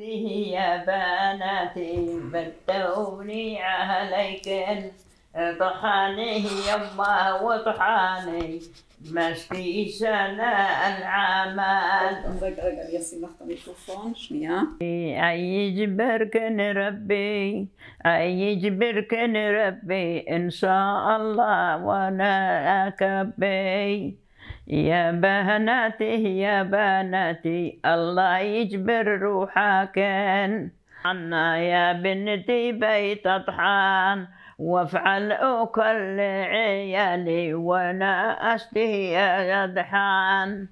نفسه يا بناتي بدوني عليكن طحاني يما وطحاني مشتي سنة العمل أي جبركن ربي أي جبركن ربي إن شاء الله وأنا أكبي يا بناتي يا بناتي الله يجبر روحكن عنا يا بنتي بيت طحان وافعل كل عيالي وانا اشتهي اضحان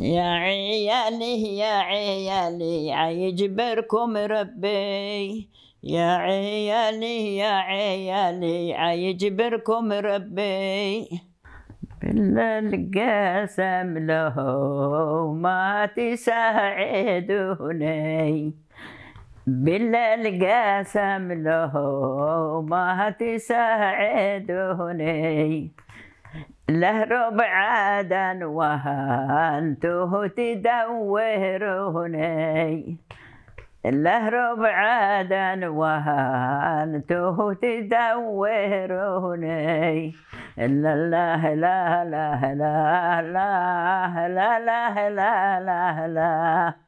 يا عيالي يا عيالي عيجبركم ربي يا عيالي يا عيالي عيجبركم ربي إلا القاسم له ما تساعدوني بالله القاسم له ما تساعدوني له ربع عدن وانتو تدوروني له ربع عدن وهانته تدوروني إلا الله لا لا لا لا لا لا لا لا لا